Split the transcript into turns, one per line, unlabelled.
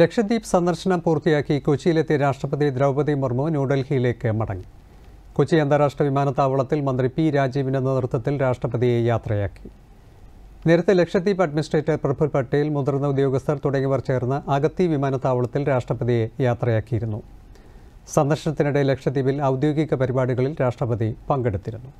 ലക്ഷദ്വീപ് സന്ദർശനം പൂർത്തിയാക്കി കൊച്ചിയിലെത്തിയ രാഷ്ട്രപതി ദ്രൗപദി മുർമു ന്യൂഡൽഹിയിലേക്ക് മടങ്ങി കൊച്ചി അന്താരാഷ്ട്ര വിമാനത്താവളത്തിൽ മന്ത്രി പി രാജീവിൻ്റെ നേതൃത്വത്തിൽ രാഷ്ട്രപതിയെ യാത്രയാക്കി നേരത്തെ ലക്ഷദ്വീപ് അഡ്മിനിസ്ട്രേറ്റർ പ്രഫുൽ പട്ടേൽ മുതിർന്ന ഉദ്യോഗസ്ഥർ തുടങ്ങിയവർ ചേർന്ന് അഗത്തി വിമാനത്താവളത്തിൽ രാഷ്ട്രപതിയെ യാത്രയാക്കിയിരുന്നു സന്ദർശനത്തിനിടെ ലക്ഷദ്വീപിൽ ഔദ്യോഗിക പരിപാടികളിൽ രാഷ്ട്രപതി പങ്കെടുത്തിരുന്നു